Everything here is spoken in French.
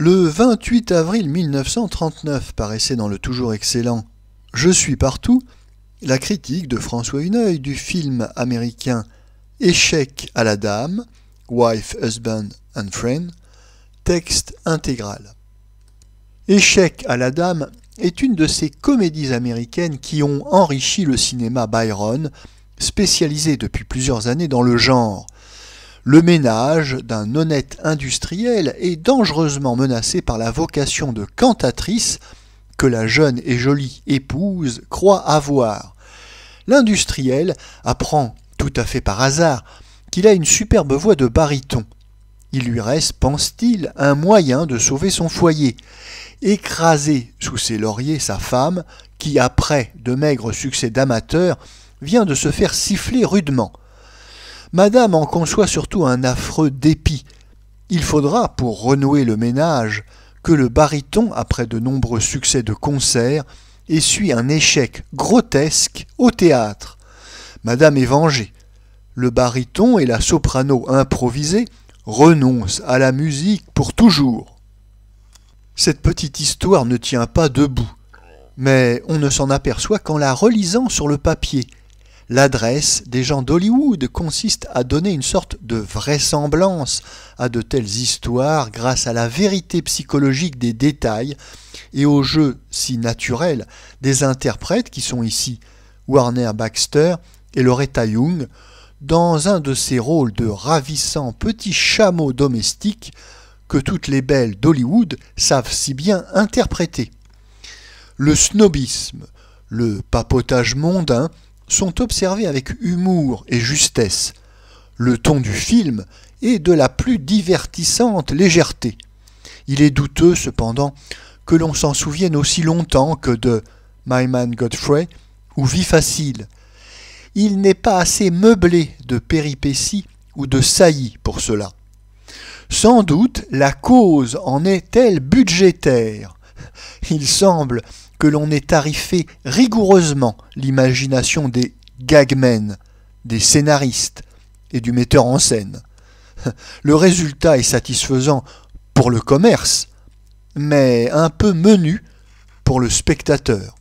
Le 28 avril 1939 paraissait dans le toujours excellent Je suis partout la critique de François Huneuil du film américain Échec à la dame, Wife, Husband and Friend, texte intégral. Échec à la dame est une de ces comédies américaines qui ont enrichi le cinéma Byron, spécialisé depuis plusieurs années dans le genre, le ménage d'un honnête industriel est dangereusement menacé par la vocation de cantatrice que la jeune et jolie épouse croit avoir. L'industriel apprend, tout à fait par hasard, qu'il a une superbe voix de baryton. Il lui reste, pense-t-il, un moyen de sauver son foyer. Écraser sous ses lauriers sa femme, qui, après de maigres succès d'amateur, vient de se faire siffler rudement. Madame en conçoit surtout un affreux dépit. Il faudra, pour renouer le ménage, que le baryton, après de nombreux succès de concert, essuie un échec grotesque au théâtre. Madame est vengée. Le baryton et la soprano improvisée renoncent à la musique pour toujours. Cette petite histoire ne tient pas debout, mais on ne s'en aperçoit qu'en la relisant sur le papier, L'adresse des gens d'Hollywood consiste à donner une sorte de vraisemblance à de telles histoires grâce à la vérité psychologique des détails et au jeu si naturel des interprètes qui sont ici Warner Baxter et Loretta Young dans un de ces rôles de ravissants petits chameaux domestiques que toutes les belles d'Hollywood savent si bien interpréter. Le snobisme, le papotage mondain, sont observés avec humour et justesse. Le ton du film est de la plus divertissante légèreté. Il est douteux, cependant, que l'on s'en souvienne aussi longtemps que de My Man Godfrey ou Vie facile. Il n'est pas assez meublé de péripéties ou de saillies pour cela. Sans doute la cause en est-elle budgétaire. Il semble que l'on ait tarifé rigoureusement l'imagination des gagmen, des scénaristes et du metteur en scène. Le résultat est satisfaisant pour le commerce, mais un peu menu pour le spectateur.